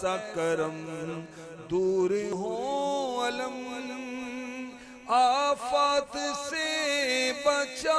सा करम दूर हो अलम आफत से बचा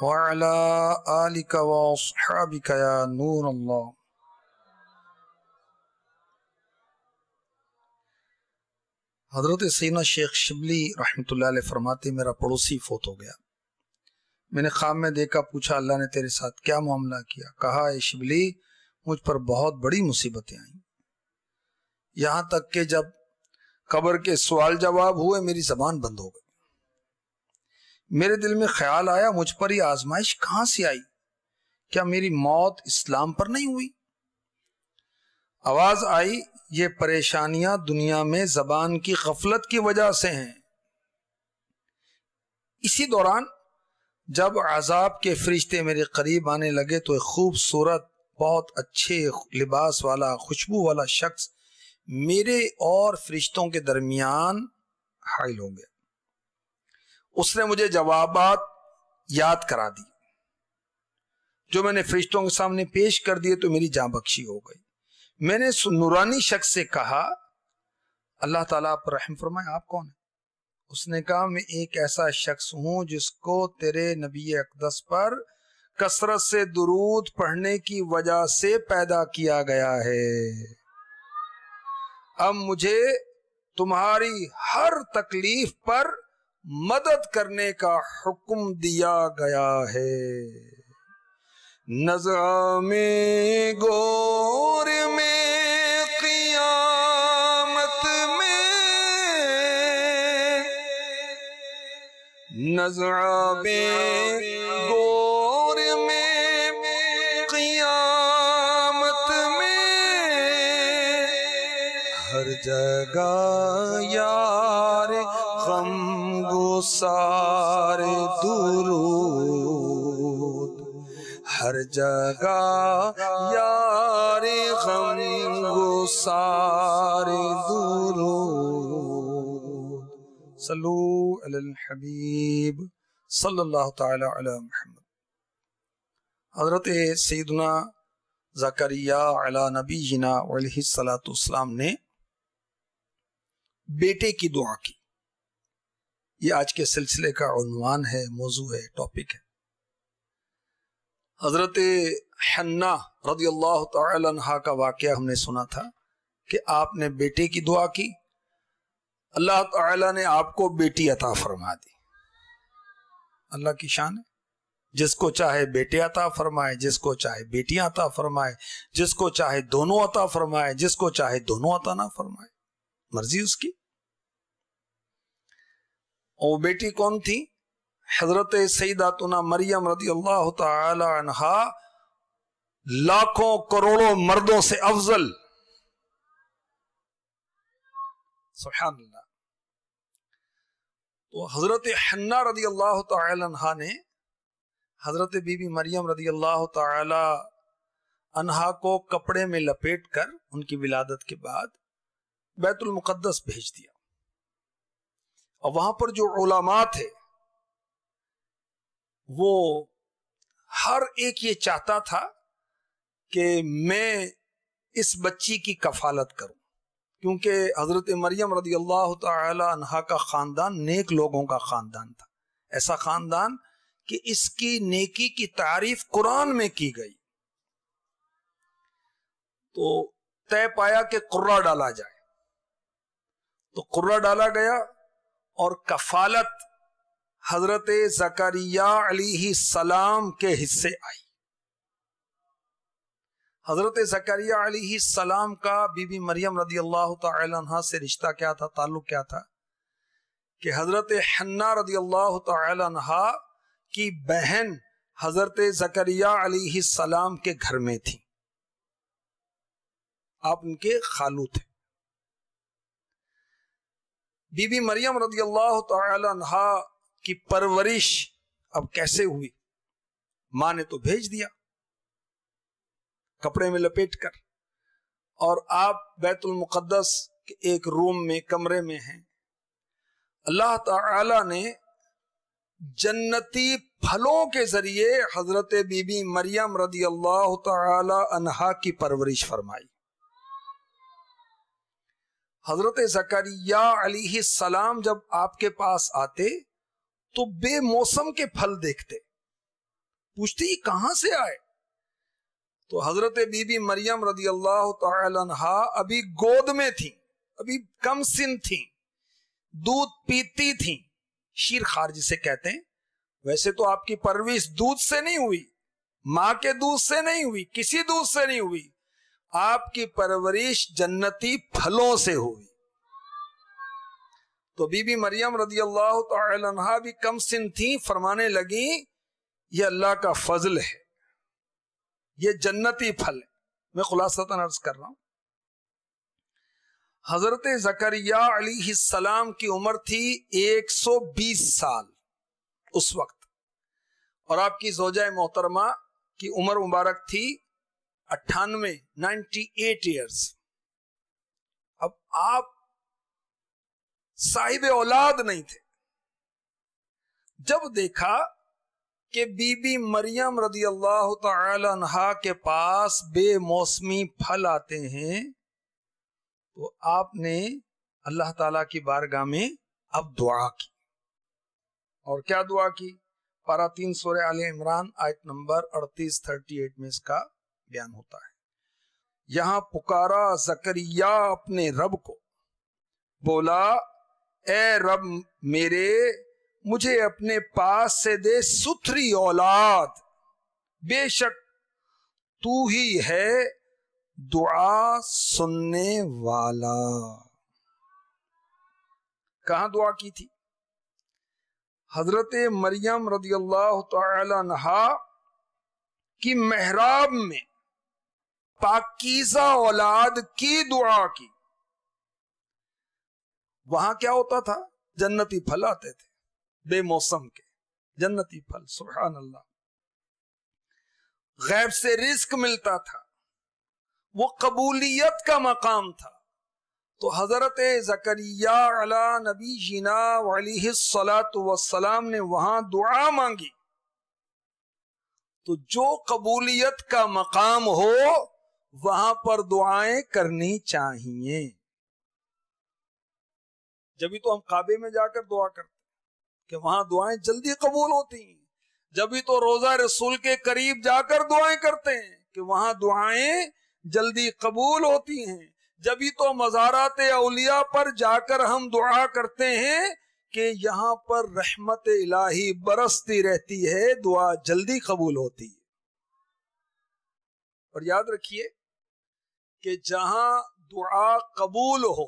وعلى آلك وأصحابك يا نور الله हजरत सीना शेख शिबली रहमत फरमाते मेरा पड़ोसी फोत हो गया मैंने खाम में देखा पूछा अल्लाह ने तेरे साथ क्या मामला किया कहा ए शिबली मुझ पर बहुत बड़ी मुसीबतें आईं यहाँ तक के जब कब्र के सवाल जवाब हुए मेरी जबान बंद हो गई मेरे दिल में ख्याल आया मुझ पर यह आजमाइश कहां से आई क्या मेरी मौत इस्लाम पर नहीं हुई आवाज आई ये परेशानियां दुनिया में जबान की गफलत की वजह से हैं इसी दौरान जब आजाब के फरिश्ते मेरे करीब आने लगे तो एक खूबसूरत बहुत अच्छे लिबास वाला खुशबू वाला शख्स मेरे और फरिश्तों के दरमियान हाइल हो गया उसने मुझे जवाब याद करा दी जो मैंने फरिश्तों के सामने पेश कर दिए तो मेरी जाँ बख्शी हो गई मैंने नूरानी शख्स से कहा अल्लाह ताला पर रहम फरमाए आप कौन है उसने कहा मैं एक ऐसा शख्स हूं जिसको तेरे नबी अकदस पर कसरत से दुरूद पढ़ने की वजह से पैदा किया गया है अब मुझे तुम्हारी हर तकलीफ पर मदद करने का हुक्म दिया गया है नजा में गोर में कियामत में नजा में गोर में कियामत में हर जगह यार गम सारे दूरूद हर जगह यार गम गो सारे दूरूद सलू अल हबीब सल्लल्लाहु ताला अला मुहम्मद हजरत सैदना जकरिया अला नबी जना सलातम ने बेटे की दुआ की ये आज के सिलसिले का उन्वान है मौजू है टॉपिक है हज़रत हन्ना रदी अल्लाह तहा का वाक़ हमने सुना था कि आपने बेटे की दुआ की अल्लाह तला ने आपको बेटी अता फरमा दी अल्लाह की शान है जिसको चाहे बेटे अता फरमाए जिसको चाहे बेटियां अता फरमाए जिसको चाहे दोनों अता फरमाए जिसको चाहे दोनों अता ना फरमाए मर्जी उसकी और वो बेटी कौन थी हजरत सईदातना मरियम रदी अल्लाह तहा लाखों करोड़ों मर्दों से अफजल तो हजरत हन्ना रदी अल्लाह तहा ने हजरत बीबी मरियम रदी अल्लाह तहा को कपड़े में लपेट कर उनकी विलादत के बाद बैतुलमुकदस भेज दिया और वहां पर जो ओलामा थे वो हर एक ये चाहता था कि मैं इस बच्ची की कफालत करूं क्योंकि हजरत मरियम रदी अल्लाह तहा का ख़ानदान नेक लोगों का ख़ानदान था ऐसा ख़ानदान कि इसकी नेकी की तारीफ कुरान में की गई तो तय पाया कि कुर्रा डाला जाए तो कुर्रा डाला गया और कफालत हजरत जकरिया सलाम के हिस्से आई हजरत जकरिया सलाम का बीबी मरियम रदी अल्लाह तहा से रिश्ता क्या था ताल्लुक क्या था कि हजरत हन्ना रदी अल्लाह तहा की बहन हजरत जकरिया सलाम के घर में थी आप उनके खालू थे बीबी मरियम रदी अल्लाह तहा की परवरिश अब कैसे हुई माँ ने तो भेज दिया कपड़े में लपेट कर और आप बैतुल मुकद्दस के एक रूम में कमरे में हैं अल्लाह ताला ने जन्नती फलों के जरिए हजरत बीबी मरियम रदी अल्लाह तहा की परवरिश फरमाई हजरत जकरिया सलाम जब आपके पास आते तो बेमौसम के फल देखते पूछते कहा कहां से आए तो हजरत बीबी मरियम रदी अल्लाह तहा अभी गोद में थी अभी कम सिन थी दूध पीती थी शीर खार जिसे कहते हैं वैसे तो आपकी परवरिश दूध से नहीं हुई माँ के दूध से नहीं हुई किसी दूध से नहीं हुई आपकी परवरिश जन्नती फलों से हुई तो बीबी मरियम रदी अल्लाह तो भी कम सिन थी फरमाने लगी ये अल्लाह का फजल है ये जन्नती फल है मैं खुलासा अर्ज कर रहा हूं हजरत जकरिया अली सलाम की उम्र थी 120 साल उस वक्त और आपकी जोजा मोहतरमा की उम्र मुबारक थी अट्ठानवे नाइन्टी एट ईयर्स अब आप साहिब औलाद नहीं थे जब देखा कि बीबी मरियम रदी अल्लाह तहा के पास बेमौसमी फल आते हैं तो आपने अल्लाह ताला की बारगाह में अब दुआ की और क्या दुआ की पारा तीन सोरे आल इमरान आयत नंबर अड़तीस थर्टी एट में इसका बयान होता है यहां पुकारा जकरिया अपने रब को बोला ए रब मेरे मुझे अपने पास से दे सुथरी औलाद बेशक तू ही है दुआ सुनने वाला कहा दुआ की थी हजरत मरियम रदी अल्लाह तहा की मेहराब में पाकिजा औलाद की दुआ की वहां क्या होता था जन्नती फल आते थे बेमौसम के जन्नती फल सुबहान अल्लाह गैब से रिस्क मिलता था वो कबूलियत का मकाम था तो हजरत जकरिया अला नबी जीना सलात वसलाम ने वहां दुआ मांगी तो जो कबूलियत का मकाम हो वहां पर दुआएं करनी चाहिए जब तो हम काबे में जाकर दुआ करते हैं कि वहां दुआएं जल्दी कबूल होती हैं जब तो रोजा रसूल के करीब जाकर दुआएं करते हैं कि वहां दुआएं जल्दी कबूल होती हैं जब तो मजारात अलिया पर जाकर हम दुआ करते हैं कि यहाँ पर रहमत इलाही बरसती रहती है दुआ जल्दी कबूल होती है और याद रखिए कि जहां दुआ कबूल हो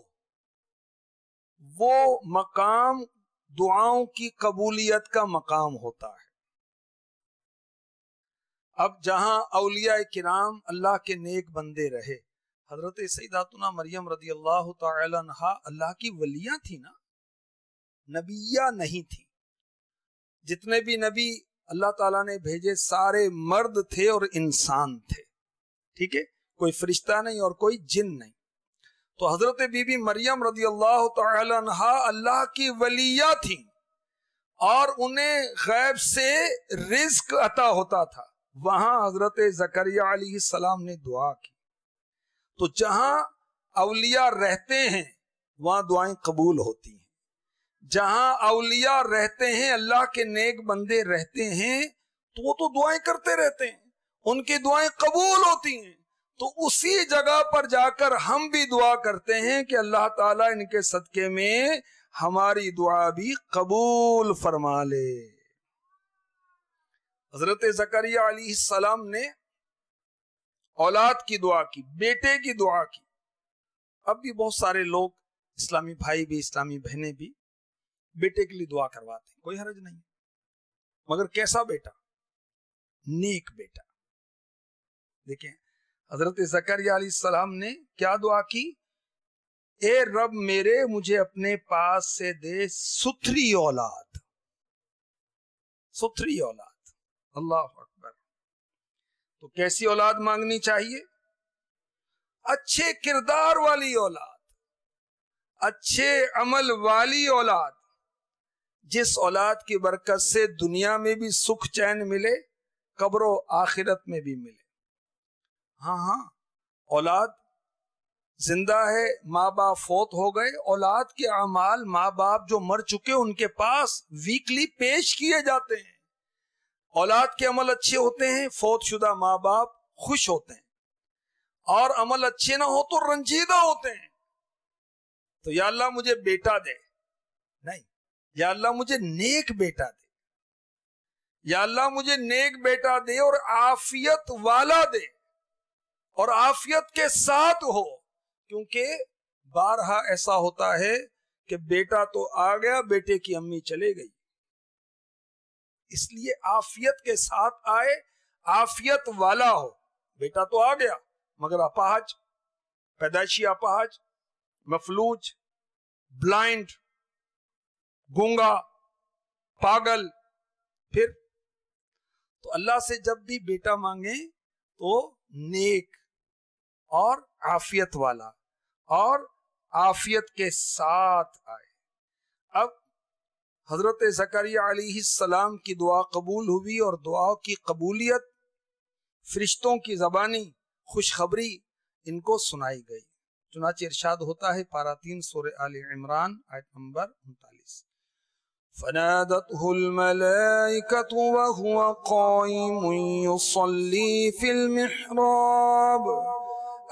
वो मकाम दुआओं की कबूलियत का मकाम होता है अब जहां अलिया किराम अल्लाह के नेक बंदे रहे हजरत सईदातना मरियम रदी अल्लाह तल्लाह अल्लाह की वलिया थी ना नबिया नहीं थी जितने भी नबी अल्लाह ताला ने भेजे सारे मर्द थे और इंसान थे ठीक है कोई फरिश्ता नहीं और कोई जिन नहीं तो हजरत बीबी मरियम रदी अल्लाह अल्लाह की वलिया थी और उन्हें गैब से रिस्क अता होता था वहां हजरत जकरिया सलाम ने दुआ की तो जहां अवलिया रहते हैं वहां दुआएं कबूल होती हैं जहां अवलिया रहते हैं अल्लाह के नेक बंदे रहते हैं तो वो तो दुआएं करते रहते हैं उनकी दुआएं कबूल होती हैं तो उसी जगह पर जाकर हम भी दुआ करते हैं कि अल्लाह ताला इनके सदके में हमारी दुआ भी कबूल फरमा ले हजरत जकरिया सलाम ने औलाद की दुआ की बेटे की दुआ की अब भी बहुत सारे लोग इस्लामी भाई भी इस्लामी बहनें भी बेटे के लिए दुआ करवाते हैं कोई हर्ज नहीं मगर कैसा बेटा नेक बेटा देखें हजरत सलाम ने क्या दुआ की ए रब मेरे मुझे अपने पास से दे सुथरी औलाद सुथरी औलाद अल्लाह अकबर तो कैसी औलाद मांगनी चाहिए अच्छे किरदार वाली औलाद अच्छे अमल वाली औलाद जिस औलाद की बरकत से दुनिया में भी सुख चैन मिले कब्रो आखिरत में भी मिले हाँ हाँ औलाद जिंदा है माँ बाप फोत हो गए औलाद के अमाल माँ बाप जो मर चुके उनके पास वीकली पेश किए जाते हैं औलाद के अमल अच्छे होते हैं फोत शुदा माँ बाप खुश होते हैं और अमल अच्छे ना हो तो रंजीदा होते हैं तो या अल्लाह मुझे बेटा दे नहीं या अल्लाह मुझे नेक बेटा दे या अल्लाह मुझे नेक बेटा दे और आफियत वाला दे और आफियत के साथ हो क्योंकि बारहा ऐसा होता है कि बेटा तो आ गया बेटे की अम्मी चले गई इसलिए आफियत के साथ आए आफियत वाला हो बेटा तो आ गया मगर अपाहज पैदाइशी अपाहज मफलूज ब्लाइंड गूंगा पागल फिर तो अल्लाह से जब भी बेटा मांगे तो नेक और आफियत वाला और आफियत के साथ आए अब हजरत सलाम की दुआ कबूल हुई और दुआ की कबूलियत फरिश्तों की जबानी खुशखबरी इनको सुनाई गई चुनाच इर्शाद होता है पारातीन सोर आल इमरान आयत नंबर उनतालीस فنادته الملائكة وهو قائم يصلي في المحراب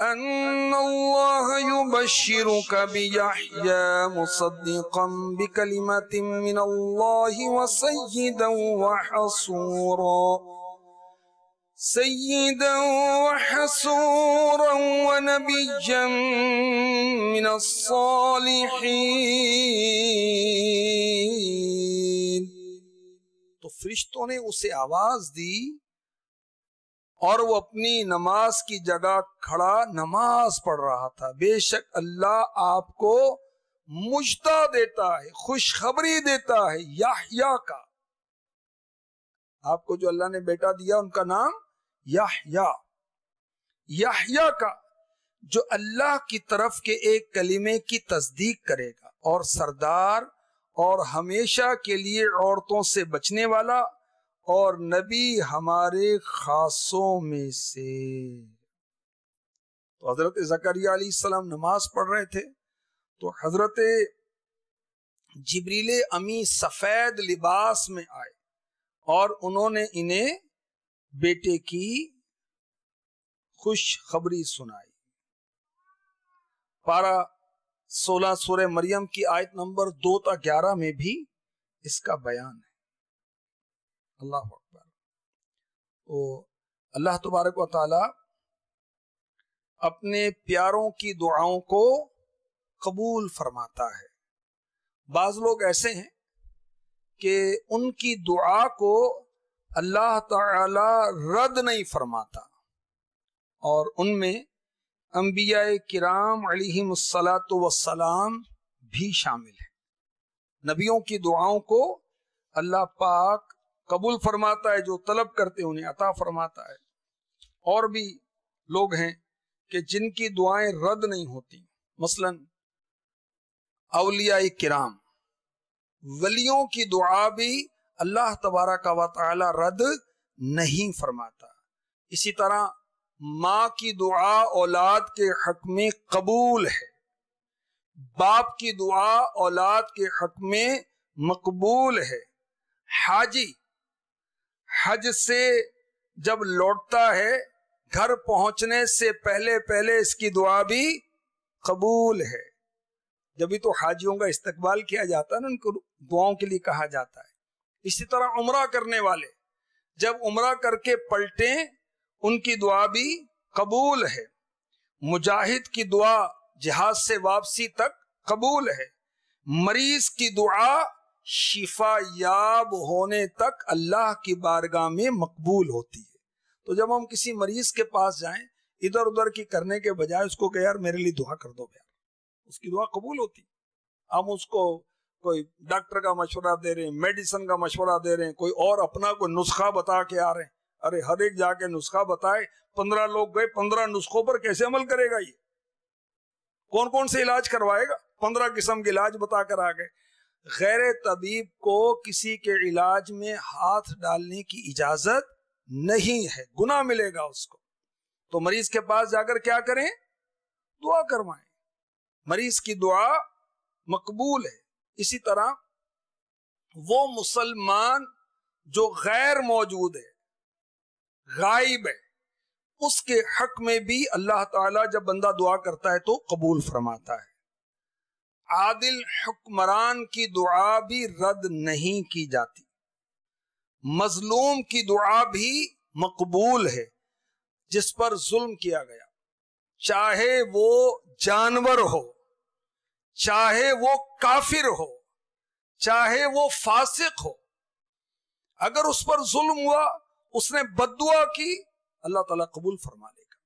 أن الله يبشرك بيحيى مصدقا بكلمة من الله وسيدا وحصورا سيدا وحصورا ونبيا من الصالحين تو فرشتوں نے اسے آواز دی और वो अपनी नमाज की जगह खड़ा नमाज पढ़ रहा था बेशक अल्लाह आपको मुश्ता देता है खुशखबरी देता है याहया का आपको जो अल्लाह ने बेटा दिया उनका नाम याह्या याहया का जो अल्लाह की तरफ के एक कलीमे की तस्दीक करेगा और सरदार और हमेशा के लिए औरतों से बचने वाला और नबी हमारे खासों में से तो हजरत जकरिया नमाज पढ़ रहे थे तो हजरत जबरीले अमी सफ़ेद लिबास में आए और उन्होंने इन्हें बेटे की खुशखबरी सुनाई पारा सोलह सूर्य मरियम की आयत नंबर दो तक ग्यारह में भी इसका बयान है अल्लाह अकबर तो अल्लाह तबारक वाली अपने प्यारों की दुआओं को कबूल फरमाता है बाज लोग ऐसे हैं कि उनकी दुआ को अल्लाह ताला रद्द नहीं फरमाता और उनमें अम्बिया किराम अलीसलात वसलाम भी शामिल है नबियों की दुआओं को अल्लाह पाक कबूल फरमाता है जो तलब करते उन्हें अता फरमाता है और भी लोग हैं कि जिनकी दुआएं रद्द नहीं होती मसलन अवलिया किराम वलियों की दुआ भी अल्लाह तबारा का वाला रद्द नहीं फरमाता इसी तरह माँ की दुआ औलाद के हक में कबूल है बाप की दुआ औलाद के हक में मकबूल है हाजी हज से जब लौटता है घर पहुंचने से पहले पहले इसकी दुआ भी कबूल है जब भी तो हाजियों का इस्तकबाल किया जाता है ना उनको दुआओं के लिए कहा जाता है इसी तरह उम्र करने वाले जब उम्र करके पलटे उनकी दुआ भी कबूल है मुजाहिद की दुआ जहाज से वापसी तक कबूल है मरीज की दुआ शिफा याब होने तक अल्लाह की बारगाह में मकबूल होती है तो जब हम किसी मरीज के पास जाएं इधर उधर की करने के बजाय उसको कह यार मेरे लिए दुआ कर दो यार उसकी दुआ कबूल होती हम उसको कोई डॉक्टर का मशवरा दे रहे हैं मेडिसिन का मशवरा दे रहे हैं कोई और अपना कोई नुस्खा बता के आ रहे हैं अरे हर एक जाके नुस्खा बताए पंद्रह लोग गए पंद्रह नुस्खों पर कैसे अमल करेगा ये कौन कौन से इलाज करवाएगा पंद्रह किस्म के इलाज बता कर आ गए गैर तबीब को किसी के इलाज में हाथ डालने की इजाजत नहीं है गुना मिलेगा उसको तो मरीज के पास जाकर क्या करें दुआ करवाएं मरीज की दुआ मकबूल है इसी तरह वो मुसलमान जो गैर मौजूद है गायब है उसके हक में भी अल्लाह ताला जब बंदा दुआ करता है तो कबूल फरमाता है आदिल हुक्मरान की दुआ भी रद्द नहीं की जाती मजलूम की दुआ भी मकबूल है जिस पर जुल्म किया गया चाहे वो जानवर हो चाहे वो काफिर हो चाहे वो फासिक हो अगर उस पर जुल्म हुआ उसने बदुआ की अल्लाह ताला कबूल फरमा लेगा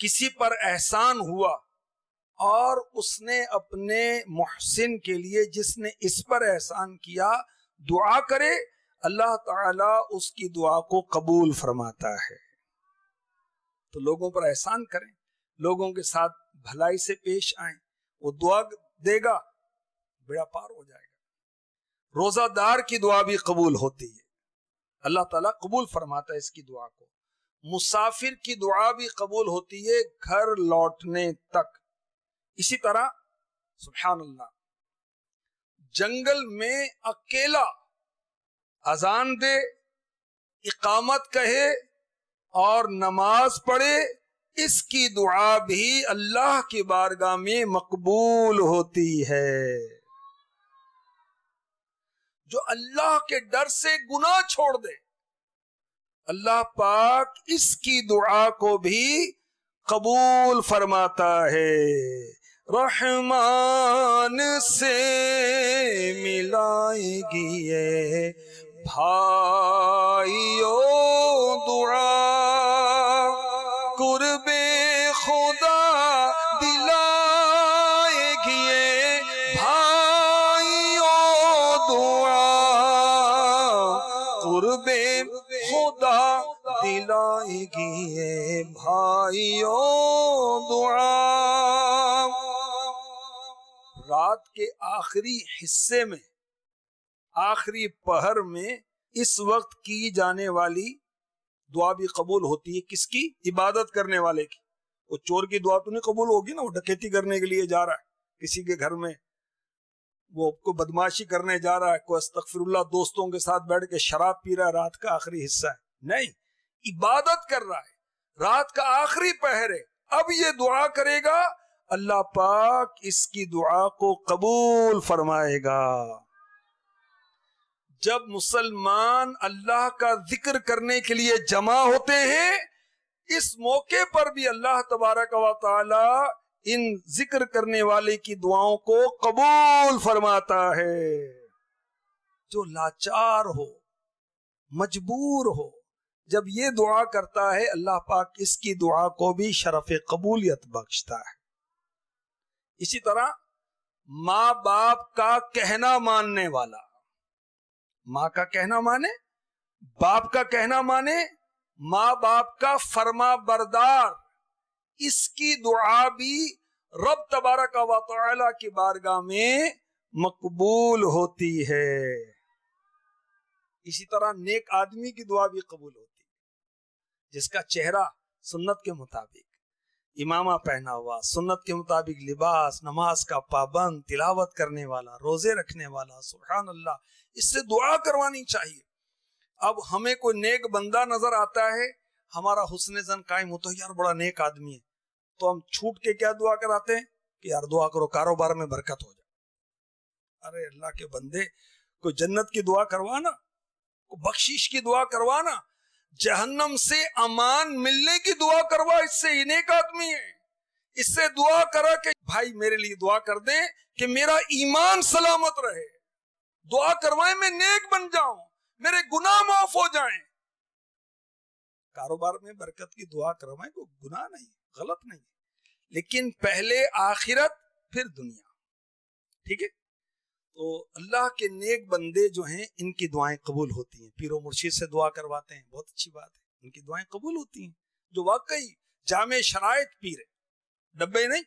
किसी पर एहसान हुआ और उसने अपने मोहसिन के लिए जिसने इस पर एहसान किया दुआ करे अल्लाह ताला उसकी दुआ को कबूल फरमाता है तो लोगों पर एहसान करें लोगों के साथ भलाई से पेश आए वो दुआ देगा बेड़ा पार हो जाएगा रोजादार की दुआ भी कबूल होती है अल्लाह ताला कबूल फरमाता है इसकी दुआ को मुसाफिर की दुआ भी कबूल होती है घर लौटने तक इसी तरह सुबहान अल्लाह जंगल में अकेला अजान दे इकामत कहे और नमाज पढ़े इसकी दुआ भी अल्लाह की बारगाह में मकबूल होती है जो अल्लाह के डर से गुना छोड़ दे अल्लाह पाक इसकी दुआ को भी कबूल फरमाता है रहमान से मिलाएगी ये भाइयों दुआ कुर्बे खुदा दिलाएगी ये भाइयों दुआ कुर्बे खुदा दिलाएगी ये भाइयों दुआ रात के आखिरी हिस्से में आखिरी पहर में इस वक्त की जाने वाली दुआ भी कबूल होती है किसकी इबादत करने वाले की वो चोर की दुआ तो नहीं कबूल होगी ना वो डकैती करने के लिए जा रहा है किसी के घर में वो को बदमाशी करने जा रहा है कोई अस्तफिरल्ला दोस्तों के साथ बैठ के शराब पी रहा है रात का आखिरी हिस्सा है नहीं इबादत कर रहा है रात का आखिरी पहर है अब ये दुआ करेगा अल्लाह पाक इसकी दुआ को कबूल फरमाएगा जब मुसलमान अल्लाह का जिक्र करने के लिए जमा होते हैं इस मौके पर भी अल्लाह तबारक वाली इन जिक्र करने वाले की दुआओं को कबूल फरमाता है जो लाचार हो मजबूर हो जब ये दुआ करता है अल्लाह पाक इसकी दुआ को भी शरफ कबूलियत बख्शता है इसी तरह माँ बाप का कहना मानने वाला माँ का कहना माने बाप का कहना माने माँ बाप का फर्मा बरदार इसकी दुआ भी रब तबारा का वाली की बारगाह में मकबूल होती है इसी तरह नेक आदमी की दुआ भी कबूल होती है जिसका चेहरा सुन्नत के मुताबिक इमामा पहना हुआ सुन्नत के मुताबिक लिबास नमाज का पाबंद तिलावत करने वाला रोजे रखने वाला सुबहान अल्लाह इससे दुआ करवानी चाहिए अब हमें कोई नेक बंदा नजर आता है हमारा हुसन जन कायम होता तो है यार बड़ा नेक आदमी है तो हम छूट के क्या दुआ कराते हैं कि यार दुआ करो कारोबार में बरकत हो जाए अरे अल्लाह के बंदे कोई जन्नत की दुआ करवाना कोई बख्शिश की दुआ करवाना जहन्नम से अमान मिलने की दुआ करवा इससे ही आदमी है इससे दुआ करा के भाई मेरे लिए दुआ कर दे कि मेरा ईमान सलामत रहे दुआ करवाए मैं नेक बन जाऊं मेरे गुनाह माफ हो जाएं कारोबार में बरकत की दुआ करवाए को गुनाह नहीं गलत नहीं लेकिन पहले आखिरत फिर दुनिया ठीक है तो अल्लाह के नेक बंदे जो हैं इनकी दुआएं कबूल होती हैं पीरो मुर्शीद से दुआ करवाते हैं बहुत अच्छी बात है इनकी दुआएं कबूल होती हैं जो वाकई जाम शराय पीर है डब्बे नहीं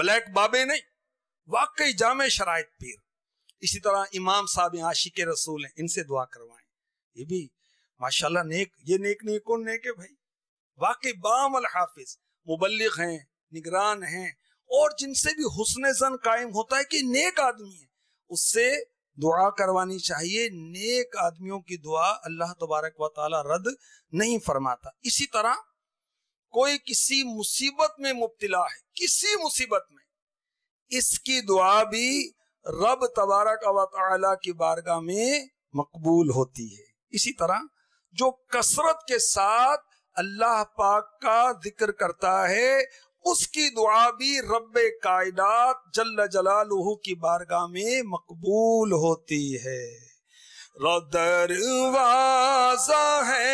ब्लैक बाबे नहीं वाकई जाम शराय पीर इसी तरह इमाम साहब आशिक रसूल हैं इनसे दुआ करवाएं ये भी माशाल्लाह नेक ये नेक नहीं कौन नेक है भाई वाकई बाम हाफिज मुबलिक हैं निगरान हैं और जिनसे भी हुसन जन कायम होता है कि नेक आदमी है उससे दुआ करवानी चाहिए नेक आदमियों की दुआ अल्लाह तबारक व ताला रद्द नहीं फरमाता इसी तरह कोई किसी मुसीबत में मुबतला है किसी मुसीबत में इसकी दुआ भी रब तबारक व ताला की बारगाह में मकबूल होती है इसी तरह जो कसरत के साथ अल्लाह पाक का जिक्र करता है उसकी दुआ भी रब कायनात जला लोहू की बारगाह में मकबूल होती है दरवाजा है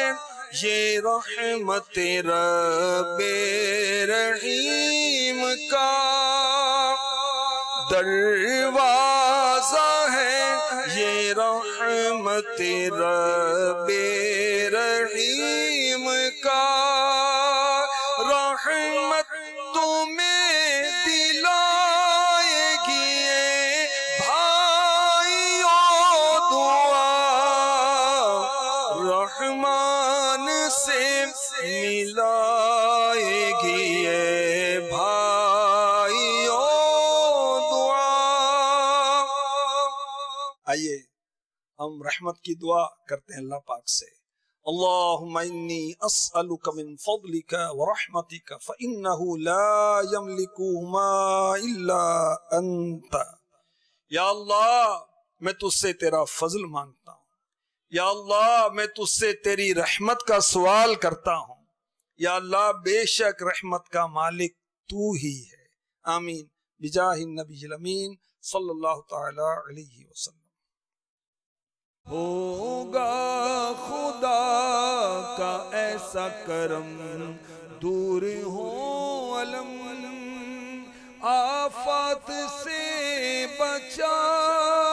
ये रहमत रब रहीम का दरवाजा है ये रहमत रब रहीम का रहम हम रहमत की दुआ करते हैं अल्लाह पाक से اللهم إني أسألك من فضلك ورحمتك فإنه لا يملكهما إلا أنت फजल मांगता हूँ या तेरी रहमत का सवाल करता हूँ या अल्लाह बेशक रहमत का मालिक तू ही है आमीन बिजाहिन नबी जमीन सल्लल्लाहु अलैहि वसल्लम होगा खुदा का ऐसा करम दूर हो अलम आफत से बचा